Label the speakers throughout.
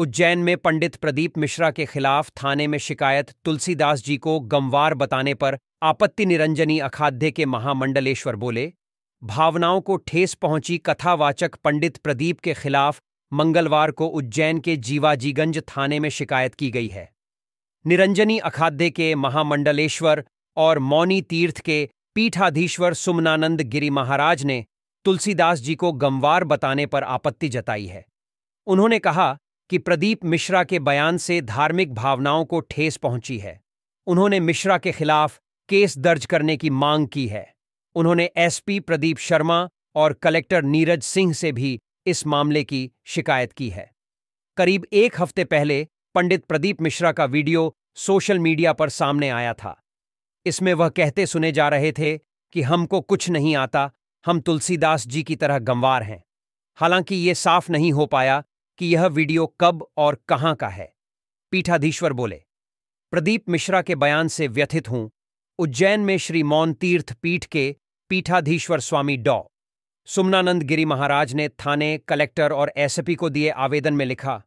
Speaker 1: उज्जैन में पंडित प्रदीप मिश्रा के खिलाफ थाने में शिकायत तुलसीदास जी को गमवार बताने पर आपत्ति निरंजनी अखाद्य के महामंडलेश्वर बोले भावनाओं को ठेस पहुंची कथावाचक पंडित प्रदीप के खिलाफ मंगलवार को उज्जैन के जीवाजीगंज थाने में शिकायत की गई है निरंजनी अखाद्य के महामंडलेश्वर और मौनी तीर्थ के पीठाधीश्वर सुमनानंद गिरी महाराज ने तुलसीदास जी को गमवार बताने पर आपत्ति जताई है उन्होंने कहा कि प्रदीप मिश्रा के बयान से धार्मिक भावनाओं को ठेस पहुंची है उन्होंने मिश्रा के खिलाफ केस दर्ज करने की मांग की है उन्होंने एसपी प्रदीप शर्मा और कलेक्टर नीरज सिंह से भी इस मामले की शिकायत की है करीब एक हफ्ते पहले पंडित प्रदीप मिश्रा का वीडियो सोशल मीडिया पर सामने आया था इसमें वह कहते सुने जा रहे थे कि हमको कुछ नहीं आता हम तुलसीदास जी की तरह गंवार हैं हालांकि ये साफ नहीं हो पाया कि यह वीडियो कब और कहां का है पीठाधीश्वर बोले प्रदीप मिश्रा के बयान से व्यथित हूं उज्जैन में श्री मौन तीर्थ पीठ के पीठाधीश्वर स्वामी डॉ सुमनानंद गिरी महाराज ने थाने कलेक्टर और एसएपी को दिए आवेदन में लिखा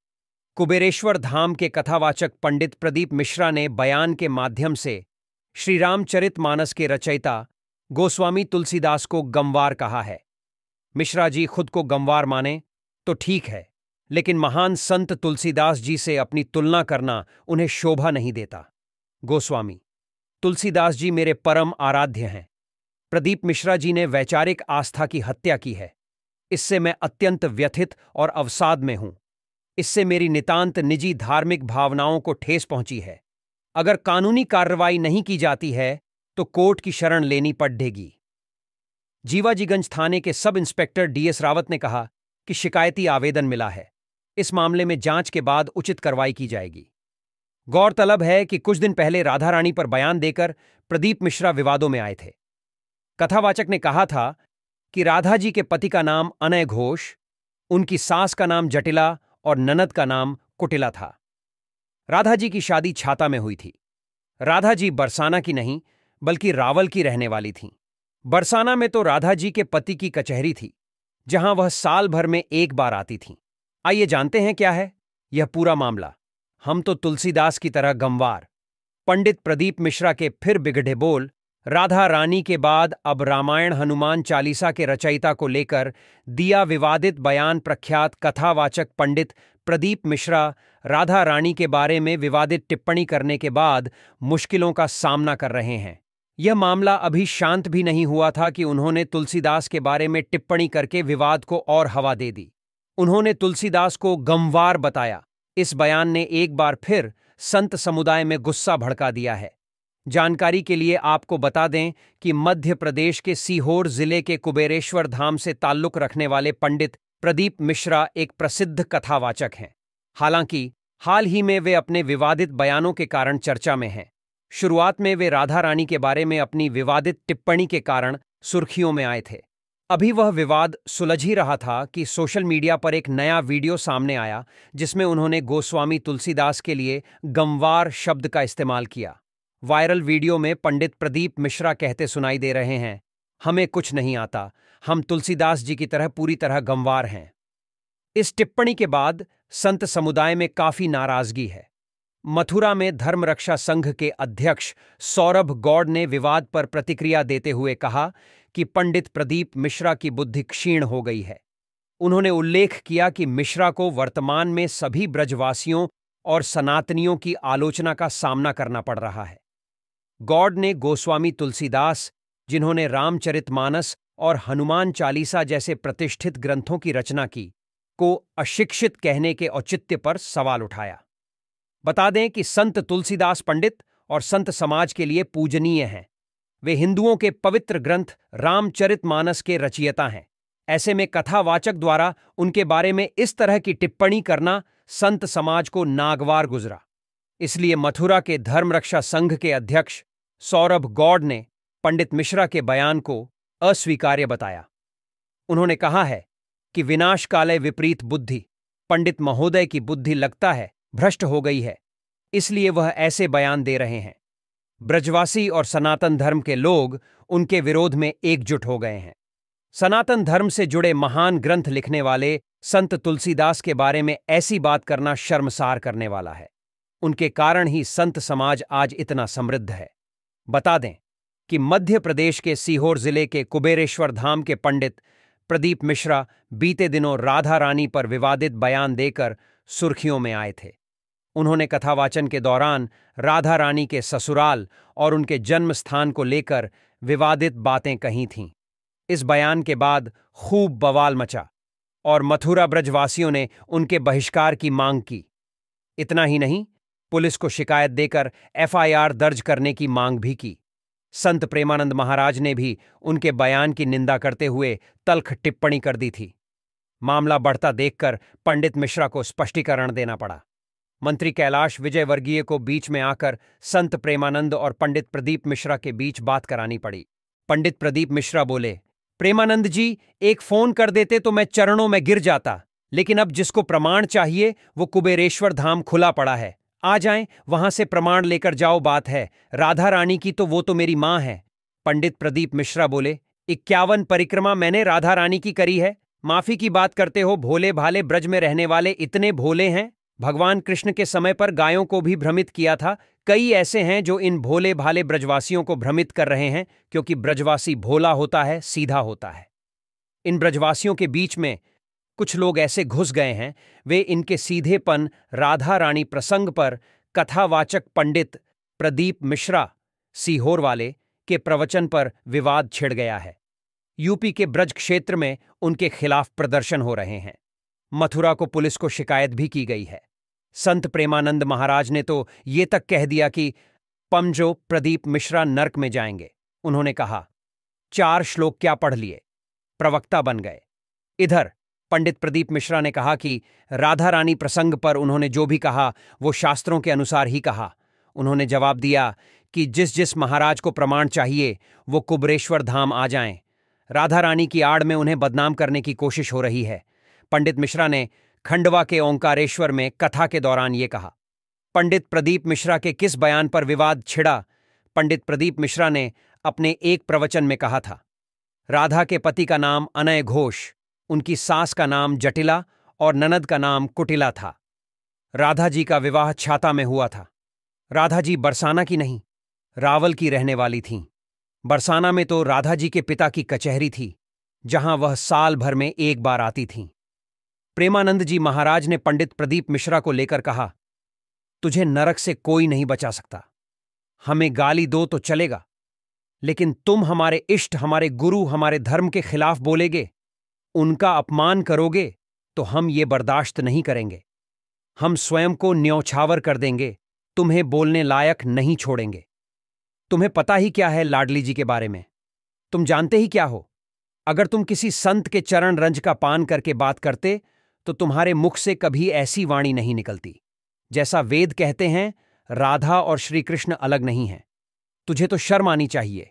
Speaker 1: कुबेरेश्वर धाम के कथावाचक पंडित प्रदीप मिश्रा ने बयान के माध्यम से श्री रामचरित मानस के रचयिता गोस्वामी तुलसीदास को गमवार कहा है मिश्रा जी खुद को गमवार माने तो ठीक है लेकिन महान संत तुलसीदास जी से अपनी तुलना करना उन्हें शोभा नहीं देता गोस्वामी तुलसीदास जी मेरे परम आराध्य हैं प्रदीप मिश्रा जी ने वैचारिक आस्था की हत्या की है इससे मैं अत्यंत व्यथित और अवसाद में हूं इससे मेरी नितांत निजी धार्मिक भावनाओं को ठेस पहुंची है अगर कानूनी कार्रवाई नहीं की जाती है तो कोर्ट की शरण लेनी पड़ेगी जीवाजीगंज थाने के सब इंस्पेक्टर डीएस रावत ने कहा कि शिकायती आवेदन मिला है इस मामले में जांच के बाद उचित कार्रवाई की जाएगी गौरतलब है कि कुछ दिन पहले राधा रानी पर बयान देकर प्रदीप मिश्रा विवादों में आए थे कथावाचक ने कहा था कि राधा जी के पति का नाम अनय घोष उनकी सास का नाम जटिला और ननद का नाम कुटिला था राधा जी की शादी छाता में हुई थी राधा जी बरसाना की नहीं बल्कि रावल की रहने वाली थीं बरसाना में तो राधा जी के पति की कचहरी थी जहां वह साल भर में एक बार आती थीं आइए जानते हैं क्या है यह पूरा मामला हम तो तुलसीदास की तरह गमवार पंडित प्रदीप मिश्रा के फिर बिगड़े बोल राधा रानी के बाद अब रामायण हनुमान चालीसा के रचयिता को लेकर दिया विवादित बयान प्रख्यात कथावाचक पंडित प्रदीप मिश्रा राधा रानी के बारे में विवादित टिप्पणी करने के बाद मुश्किलों का सामना कर रहे हैं यह मामला अभी शांत भी नहीं हुआ था कि उन्होंने तुलसीदास के बारे में टिप्पणी करके विवाद को और हवा दे दी उन्होंने तुलसीदास को गमवार बताया इस बयान ने एक बार फिर संत समुदाय में गुस्सा भड़का दिया है जानकारी के लिए आपको बता दें कि मध्य प्रदेश के सीहोर जिले के कुबेरेश्वर धाम से ताल्लुक रखने वाले पंडित प्रदीप मिश्रा एक प्रसिद्ध कथावाचक हैं हालांकि हाल ही में वे अपने विवादित बयानों के कारण चर्चा में हैं शुरुआत में वे राधा रानी के बारे में अपनी विवादित टिप्पणी के कारण सुर्खियों में आए थे अभी वह विवाद सुलझ ही रहा था कि सोशल मीडिया पर एक नया वीडियो सामने आया जिसमें उन्होंने गोस्वामी तुलसीदास के लिए गमवार शब्द का इस्तेमाल किया वायरल वीडियो में पंडित प्रदीप मिश्रा कहते सुनाई दे रहे हैं हमें कुछ नहीं आता हम तुलसीदास जी की तरह पूरी तरह गमवार हैं इस टिप्पणी के बाद संत समुदाय में काफी नाराजगी है मथुरा में धर्म रक्षा संघ के अध्यक्ष सौरभ गौड़ ने विवाद पर प्रतिक्रिया देते हुए कहा कि पंडित प्रदीप मिश्रा की बुद्धि क्षीण हो गई है उन्होंने उल्लेख किया कि मिश्रा को वर्तमान में सभी ब्रजवासियों और सनातनियों की आलोचना का सामना करना पड़ रहा है गॉड ने गोस्वामी तुलसीदास जिन्होंने रामचरितमानस और हनुमान चालीसा जैसे प्रतिष्ठित ग्रंथों की रचना की को अशिक्षित कहने के औचित्य पर सवाल उठाया बता दें कि संत तुलसीदास पंडित और संत समाज के लिए पूजनीय हैं वे हिंदुओं के पवित्र ग्रंथ रामचरितमानस के रचियता हैं ऐसे में कथावाचक द्वारा उनके बारे में इस तरह की टिप्पणी करना संत समाज को नागवार गुजरा इसलिए मथुरा के धर्मरक्षा संघ के अध्यक्ष सौरभ गौड ने पंडित मिश्रा के बयान को अस्वीकार्य बताया उन्होंने कहा है कि विनाशकालय विपरीत बुद्धि पंडित महोदय की बुद्धि लगता है भ्रष्ट हो गई है इसलिए वह ऐसे बयान दे रहे हैं ब्रजवासी और सनातन धर्म के लोग उनके विरोध में एकजुट हो गए हैं सनातन धर्म से जुड़े महान ग्रंथ लिखने वाले संत तुलसीदास के बारे में ऐसी बात करना शर्मसार करने वाला है उनके कारण ही संत समाज आज इतना समृद्ध है बता दें कि मध्य प्रदेश के सीहोर जिले के कुबेरेश्वर धाम के पंडित प्रदीप मिश्रा बीते दिनों राधा रानी पर विवादित बयान देकर सुर्खियों में आए थे उन्होंने कथावाचन के दौरान राधा रानी के ससुराल और उनके जन्म स्थान को लेकर विवादित बातें कही थीं इस बयान के बाद खूब बवाल मचा और मथुरा ब्रजवासियों ने उनके बहिष्कार की मांग की इतना ही नहीं पुलिस को शिकायत देकर एफआईआर दर्ज करने की मांग भी की संत प्रेमानंद महाराज ने भी उनके बयान की निंदा करते हुए तल्ख टिप्पणी कर दी थी मामला बढ़ता देखकर पंडित मिश्रा को स्पष्टीकरण देना पड़ा मंत्री कैलाश विजयवर्गीय को बीच में आकर संत प्रेमानंद और पंडित प्रदीप मिश्रा के बीच बात करानी पड़ी पंडित प्रदीप मिश्रा बोले प्रेमानंद जी एक फोन कर देते तो मैं चरणों में गिर जाता लेकिन अब जिसको प्रमाण चाहिए वो कुबेरेश्वर धाम खुला पड़ा है आ जाए वहां से प्रमाण लेकर जाओ बात है राधा रानी की तो वो तो मेरी माँ है पंडित प्रदीप मिश्रा बोले इक्यावन परिक्रमा मैंने राधा रानी की करी है माफी की बात करते हो भोले भाले ब्रज में रहने वाले इतने भोले हैं भगवान कृष्ण के समय पर गायों को भी भ्रमित किया था कई ऐसे हैं जो इन भोले भाले ब्रजवासियों को भ्रमित कर रहे हैं क्योंकि ब्रजवासी भोला होता है सीधा होता है इन ब्रजवासियों के बीच में कुछ लोग ऐसे घुस गए हैं वे इनके सीधेपन राधा रानी प्रसंग पर कथावाचक पंडित प्रदीप मिश्रा सीहोर वाले के प्रवचन पर विवाद छिड़ गया है यूपी के ब्रज क्षेत्र में उनके खिलाफ प्रदर्शन हो रहे हैं मथुरा को पुलिस को शिकायत भी की गई है संत प्रेमानंद महाराज ने तो ये तक कह दिया कि पमजो प्रदीप मिश्रा नरक में जाएंगे उन्होंने कहा चार श्लोक क्या पढ़ लिए प्रवक्ता बन गए इधर पंडित प्रदीप मिश्रा ने कहा कि राधा रानी प्रसंग पर उन्होंने जो भी कहा वो शास्त्रों के अनुसार ही कहा उन्होंने जवाब दिया कि जिस जिस महाराज को प्रमाण चाहिए वो कुबरेश्वर धाम आ जाएं राधा रानी की आड़ में उन्हें बदनाम करने की कोशिश हो रही है पंडित मिश्रा ने खंडवा के ओंकारेश्वर में कथा के दौरान ये कहा पंडित प्रदीप मिश्रा के किस बयान पर विवाद छिड़ा पंडित प्रदीप मिश्रा ने अपने एक प्रवचन में कहा था राधा के पति का नाम अनय घोष उनकी सास का नाम जटिला और ननद का नाम कुटिला था राधा जी का विवाह छाता में हुआ था राधा जी बरसाना की नहीं रावल की रहने वाली थीं बरसाना में तो राधा जी के पिता की कचहरी थी जहां वह साल भर में एक बार आती थीं प्रेमानंद जी महाराज ने पंडित प्रदीप मिश्रा को लेकर कहा तुझे नरक से कोई नहीं बचा सकता हमें गाली दो तो चलेगा लेकिन तुम हमारे इष्ट हमारे गुरु हमारे धर्म के खिलाफ बोलेगे उनका अपमान करोगे तो हम ये बर्दाश्त नहीं करेंगे हम स्वयं को न्यौछावर कर देंगे तुम्हें बोलने लायक नहीं छोड़ेंगे तुम्हें पता ही क्या है लाडली जी के बारे में तुम जानते ही क्या हो अगर तुम किसी संत के चरण रंज का पान करके बात करते तो तुम्हारे मुख से कभी ऐसी वाणी नहीं निकलती जैसा वेद कहते हैं राधा और श्री कृष्ण अलग नहीं हैं तुझे तो शर्म आनी चाहिए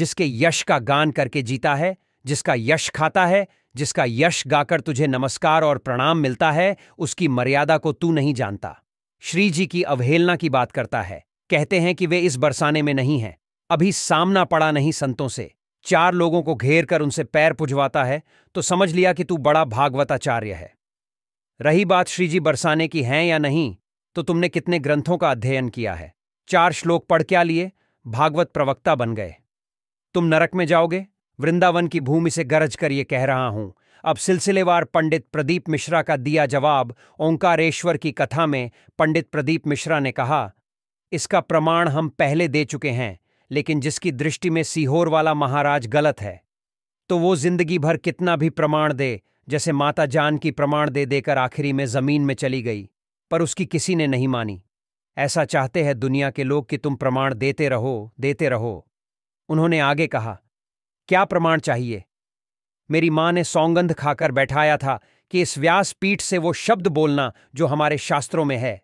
Speaker 1: जिसके यश का गान करके जीता है जिसका यश खाता है जिसका यश गाकर तुझे नमस्कार और प्रणाम मिलता है उसकी मर्यादा को तू नहीं जानता श्री जी की अवहेलना की बात करता है कहते हैं कि वे इस बरसाने में नहीं हैं अभी सामना पड़ा नहीं संतों से चार लोगों को घेर कर उनसे पैर पुजवाता है तो समझ लिया कि तू बड़ा भागवताचार्य है रही बात श्रीजी बरसाने की हैं या नहीं तो तुमने कितने ग्रंथों का अध्ययन किया है चार श्लोक पढ़ क्या लिए भागवत प्रवक्ता बन गए तुम नरक में जाओगे वृंदावन की भूमि से गरज कर ये कह रहा हूं अब सिलसिलेवार पंडित प्रदीप मिश्रा का दिया जवाब ओंकारेश्वर की कथा में पंडित प्रदीप मिश्रा ने कहा इसका प्रमाण हम पहले दे चुके हैं लेकिन जिसकी दृष्टि में सीहोर वाला महाराज गलत है तो वो जिंदगी भर कितना भी प्रमाण दे जैसे माता जान की प्रमाण दे देकर आखिरी में जमीन में चली गई पर उसकी किसी ने नहीं मानी ऐसा चाहते हैं दुनिया के लोग कि तुम प्रमाण देते रहो देते रहो उन्होंने आगे कहा क्या प्रमाण चाहिए मेरी मां ने सौगंध खाकर बैठाया था कि इस व्यासपीठ से वो शब्द बोलना जो हमारे शास्त्रों में है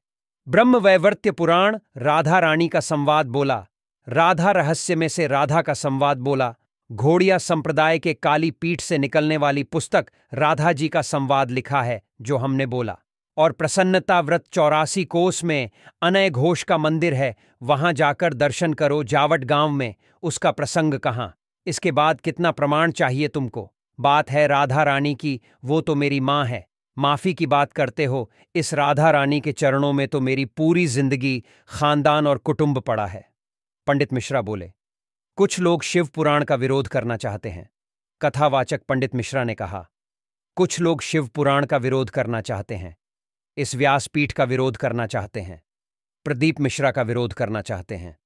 Speaker 1: ब्रह्म वैवर्त्य पुराण राधा रानी का संवाद बोला राधा रहस्य में से राधा का संवाद बोला घोड़िया संप्रदाय के काली पीठ से निकलने वाली पुस्तक राधा जी का संवाद लिखा है जो हमने बोला और प्रसन्नता व्रत चौरासी कोस में अनय घोष का मंदिर है वहां जाकर दर्शन करो जावट गांव में उसका प्रसंग कहाँ इसके बाद कितना प्रमाण चाहिए तुमको बात है राधा रानी की वो तो मेरी माँ है माफी की बात करते हो इस राधा रानी के चरणों में तो मेरी पूरी जिंदगी खानदान और कुटुंब पड़ा है पंडित मिश्रा बोले कुछ लोग शिव पुराण का विरोध करना चाहते हैं कथावाचक पंडित मिश्रा ने कहा कुछ लोग शिव पुराण का विरोध करना चाहते हैं इस व्यासपीठ का विरोध करना चाहते हैं प्रदीप मिश्रा का विरोध करना चाहते हैं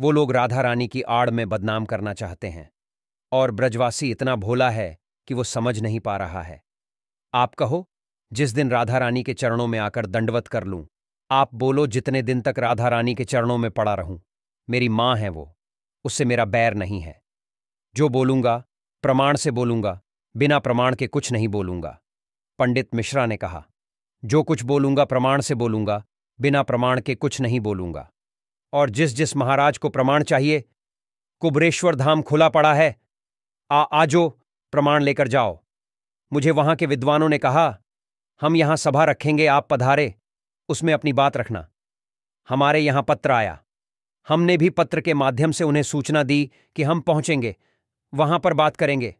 Speaker 1: वो लोग राधा रानी की आड़ में बदनाम करना चाहते हैं और ब्रजवासी इतना भोला है कि वो समझ नहीं पा रहा है आप कहो जिस दिन राधा रानी के चरणों में आकर दंडवत कर लूं आप बोलो जितने दिन तक राधा रानी के चरणों में पड़ा रहूं मेरी मां है वो उससे मेरा बैर नहीं है जो बोलूंगा प्रमाण से बोलूंगा बिना प्रमाण के कुछ नहीं बोलूंगा पंडित मिश्रा ने कहा जो कुछ बोलूंगा प्रमाण से बोलूंगा बिना प्रमाण के कुछ नहीं बोलूंगा और जिस जिस महाराज को प्रमाण चाहिए कुबरेश्वर धाम खुला पड़ा है आ आजो प्रमाण लेकर जाओ मुझे वहां के विद्वानों ने कहा हम यहां सभा रखेंगे आप पधारे उसमें अपनी बात रखना हमारे यहां पत्र आया हमने भी पत्र के माध्यम से उन्हें सूचना दी कि हम पहुंचेंगे वहां पर बात करेंगे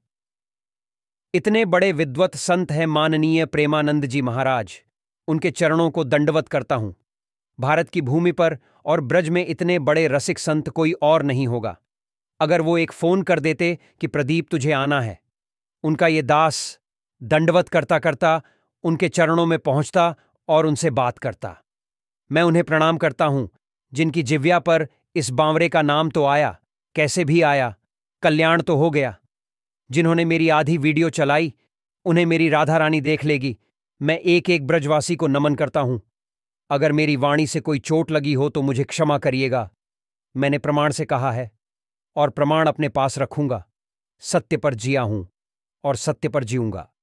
Speaker 1: इतने बड़े विद्वत संत हैं माननीय प्रेमानंद जी महाराज उनके चरणों को दंडवत करता हूं भारत की भूमि पर और ब्रज में इतने बड़े रसिक संत कोई और नहीं होगा अगर वो एक फोन कर देते कि प्रदीप तुझे आना है उनका ये दास दंडवत करता करता उनके चरणों में पहुंचता और उनसे बात करता मैं उन्हें प्रणाम करता हूं जिनकी जिव्या पर इस बांवरे का नाम तो आया कैसे भी आया कल्याण तो हो गया जिन्होंने मेरी आधी वीडियो चलाई उन्हें मेरी राधा रानी देख लेगी मैं एक एक ब्रजवासी को नमन करता हूं अगर मेरी वाणी से कोई चोट लगी हो तो मुझे क्षमा करिएगा मैंने प्रमाण से कहा है और प्रमाण अपने पास रखूंगा सत्य पर जिया हूं और सत्य पर जीऊंगा